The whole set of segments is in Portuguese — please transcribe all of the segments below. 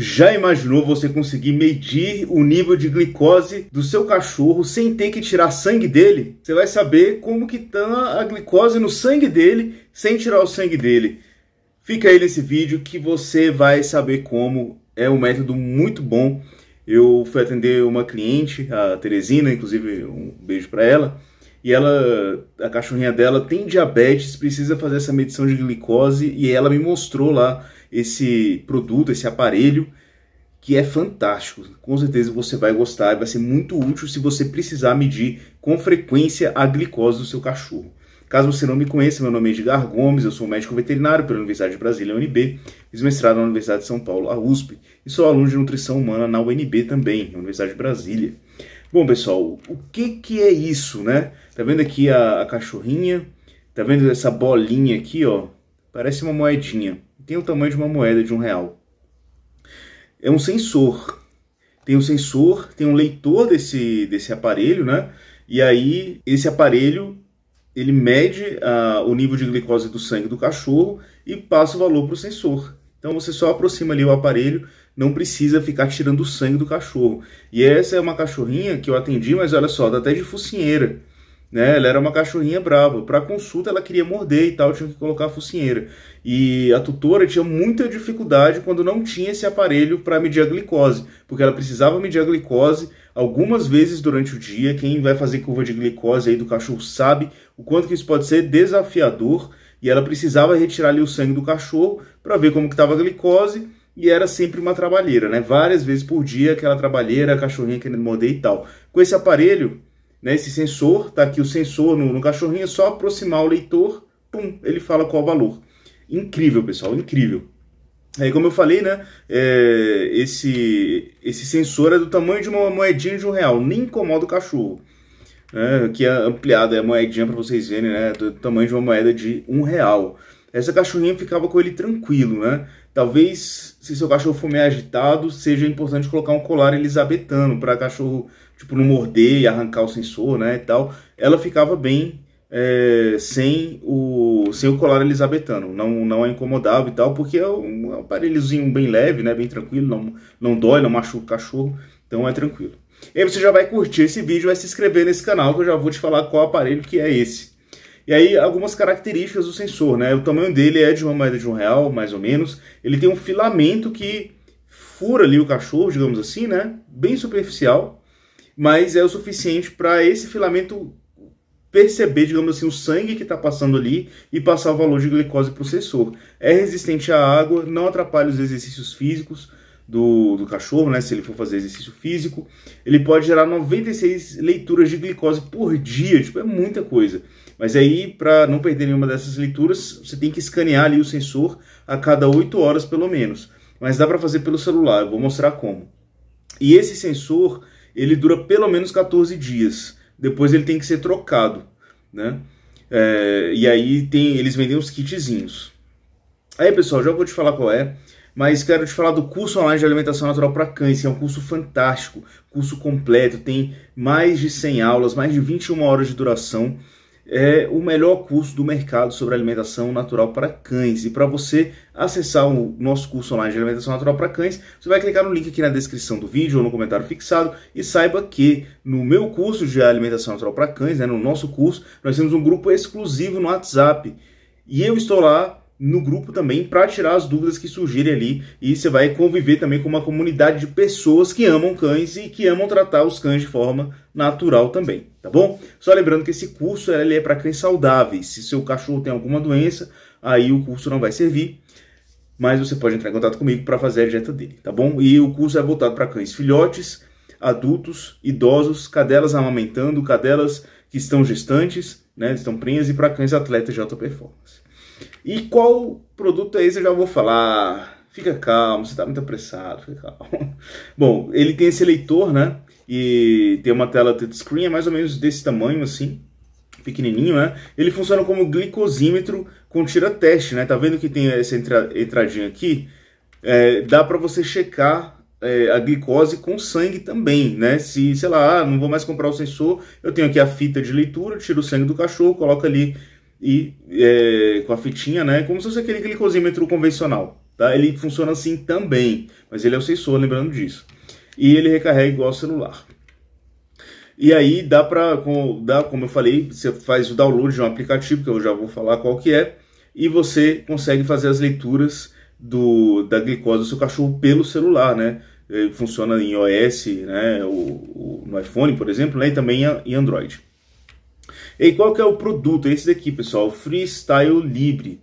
Já imaginou você conseguir medir o nível de glicose do seu cachorro sem ter que tirar sangue dele? Você vai saber como que tá a glicose no sangue dele sem tirar o sangue dele. Fica aí nesse vídeo que você vai saber como. É um método muito bom. Eu fui atender uma cliente, a Teresina, inclusive um beijo para ela. E ela, a cachorrinha dela tem diabetes, precisa fazer essa medição de glicose e ela me mostrou lá esse produto, esse aparelho, que é fantástico. Com certeza você vai gostar, e vai ser muito útil se você precisar medir com frequência a glicose do seu cachorro. Caso você não me conheça, meu nome é Edgar Gomes, eu sou médico veterinário pela Universidade de Brasília, UNB, fiz mestrado na Universidade de São Paulo, a USP, e sou aluno de nutrição humana na UNB também, Universidade de Brasília. Bom, pessoal, o que, que é isso, né? Tá vendo aqui a, a cachorrinha? Tá vendo essa bolinha aqui, ó? Parece uma moedinha tem o tamanho de uma moeda de um real. É um sensor. Tem um sensor, tem um leitor desse, desse aparelho, né? E aí esse aparelho ele mede ah, o nível de glicose do sangue do cachorro e passa o valor para o sensor. Então você só aproxima ali o aparelho, não precisa ficar tirando o sangue do cachorro. E essa é uma cachorrinha que eu atendi, mas olha só, dá até de focinheira né? Ela era uma cachorrinha brava. Para consulta ela queria morder e tal, tinha que colocar a focinheira. E a tutora tinha muita dificuldade quando não tinha esse aparelho para medir a glicose, porque ela precisava medir a glicose algumas vezes durante o dia. Quem vai fazer curva de glicose aí do cachorro sabe o quanto que isso pode ser desafiador. E ela precisava retirar ali o sangue do cachorro para ver como que estava a glicose e era sempre uma trabalheira, né? Várias vezes por dia aquela trabalheira, a cachorrinha querendo morder e tal. Com esse aparelho, né, esse sensor, tá aqui o sensor no, no cachorrinho, é só aproximar o leitor, pum, ele fala qual o valor. Incrível, pessoal, incrível. Aí, como eu falei, né, é, esse, esse sensor é do tamanho de uma moedinha de um real, nem incomoda o cachorro. É, que é ampliado, é a moedinha para vocês verem, né, do tamanho de uma moeda de um real. Essa cachorrinha ficava com ele tranquilo, né? Talvez, se seu cachorro for meio agitado, seja importante colocar um colar elisabetano para cachorro tipo, não morder e arrancar o sensor, né, e tal, ela ficava bem é, sem, o, sem o colar elisabetano, não, não a incomodava e tal, porque é um, é um aparelhozinho bem leve, né, bem tranquilo, não, não dói, não machuca o cachorro, então é tranquilo. E aí você já vai curtir esse vídeo, vai é se inscrever nesse canal que eu já vou te falar qual aparelho que é esse. E aí algumas características do sensor, né? O tamanho dele é de uma moeda de um real, mais ou menos. Ele tem um filamento que fura ali o cachorro, digamos assim, né? Bem superficial mas é o suficiente para esse filamento perceber, digamos assim, o sangue que está passando ali e passar o valor de glicose para o sensor. É resistente à água, não atrapalha os exercícios físicos do, do cachorro, né? Se ele for fazer exercício físico, ele pode gerar 96 leituras de glicose por dia, tipo, é muita coisa. Mas aí, para não perder nenhuma dessas leituras, você tem que escanear ali o sensor a cada 8 horas pelo menos. Mas dá para fazer pelo celular, eu vou mostrar como. E esse sensor ele dura pelo menos 14 dias. Depois ele tem que ser trocado, né? É, e aí tem, eles vendem os kitzinhos. Aí, pessoal, já vou te falar qual é, mas quero te falar do curso online de alimentação natural para cães, é um curso fantástico, curso completo, tem mais de 100 aulas, mais de 21 horas de duração é o melhor curso do mercado sobre alimentação natural para cães. E para você acessar o nosso curso online de alimentação natural para cães, você vai clicar no link aqui na descrição do vídeo ou no comentário fixado e saiba que no meu curso de alimentação natural para cães, né, no nosso curso, nós temos um grupo exclusivo no WhatsApp. E eu estou lá no grupo também para tirar as dúvidas que surgirem ali e você vai conviver também com uma comunidade de pessoas que amam cães e que amam tratar os cães de forma natural também, tá bom? Só lembrando que esse curso ele é para cães saudáveis. Se seu cachorro tem alguma doença, aí o curso não vai servir, mas você pode entrar em contato comigo para fazer a dieta dele, tá bom? E o curso é voltado para cães filhotes, adultos, idosos, cadelas amamentando, cadelas que estão gestantes, né, estão prenhas e para cães atletas de alta performance. E qual produto é esse eu já vou falar. Fica calmo, você está muito apressado, fica calmo. Bom, ele tem esse leitor, né? E tem uma tela touchscreen, é mais ou menos desse tamanho assim, pequenininho, né? Ele funciona como glicosímetro com tira-teste, né? Tá vendo que tem essa entradinha aqui? É, dá para você checar é, a glicose com sangue também, né? Se, sei lá, ah, não vou mais comprar o sensor, eu tenho aqui a fita de leitura, tiro o sangue do cachorro, coloco ali e é, com a fitinha, né? Como se fosse aquele glicosímetro convencional, tá? Ele funciona assim também, mas ele é o sensor, lembrando disso. E ele recarrega igual ao celular. E aí dá para, como, dá, como eu falei, você faz o download de um aplicativo, que eu já vou falar qual que é, e você consegue fazer as leituras do, da glicose do seu cachorro pelo celular, né? Ele é, funciona em iOS, né? O, o, no iPhone, por exemplo, né? e também em Android. E qual que é o produto? É esse daqui, pessoal, Freestyle Libre.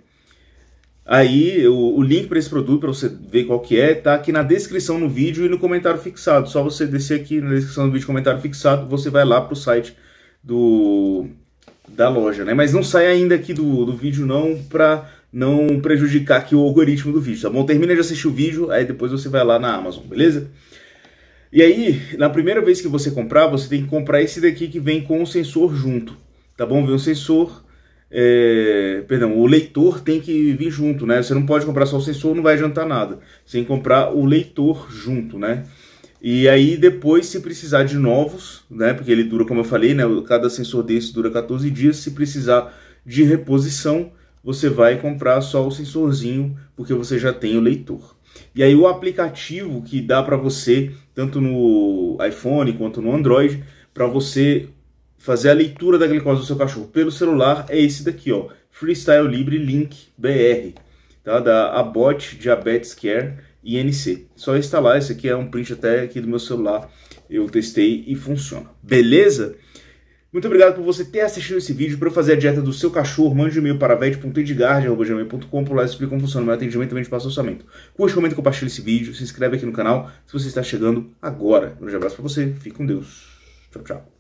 Aí o, o link para esse produto, para você ver qual que é, tá aqui na descrição no vídeo e no comentário fixado. Só você descer aqui na descrição do vídeo, comentário fixado, você vai lá para o site do, da loja, né? Mas não sai ainda aqui do, do vídeo não, para não prejudicar aqui o algoritmo do vídeo, tá bom? Termina de assistir o vídeo, aí depois você vai lá na Amazon, beleza? E aí, na primeira vez que você comprar, você tem que comprar esse daqui que vem com o sensor junto tá bom? Vem o sensor, é, perdão, o leitor tem que vir junto, né? Você não pode comprar só o sensor, não vai adiantar nada. Você tem que comprar o leitor junto, né? E aí depois, se precisar de novos, né? Porque ele dura, como eu falei, né? Cada sensor desse dura 14 dias. Se precisar de reposição, você vai comprar só o sensorzinho, porque você já tem o leitor. E aí o aplicativo que dá para você, tanto no iPhone quanto no Android, para você fazer a leitura da glicose do seu cachorro pelo celular é esse daqui, ó, Freestyle Libre Link BR, tá? da Abbott Diabetes Care INC. Só instalar, esse aqui é um print até aqui do meu celular, eu testei e funciona. Beleza? Muito obrigado por você ter assistido esse vídeo. Para fazer a dieta do seu cachorro, mande um e-mail para vet.edgard.com. Por lá eu explico como funciona o meu atendimento também de passo orçamento. Curte, comenta, compartilhe esse vídeo. Se inscreve aqui no canal se você está chegando agora. Um grande abraço para você. Fique com Deus. Tchau, tchau.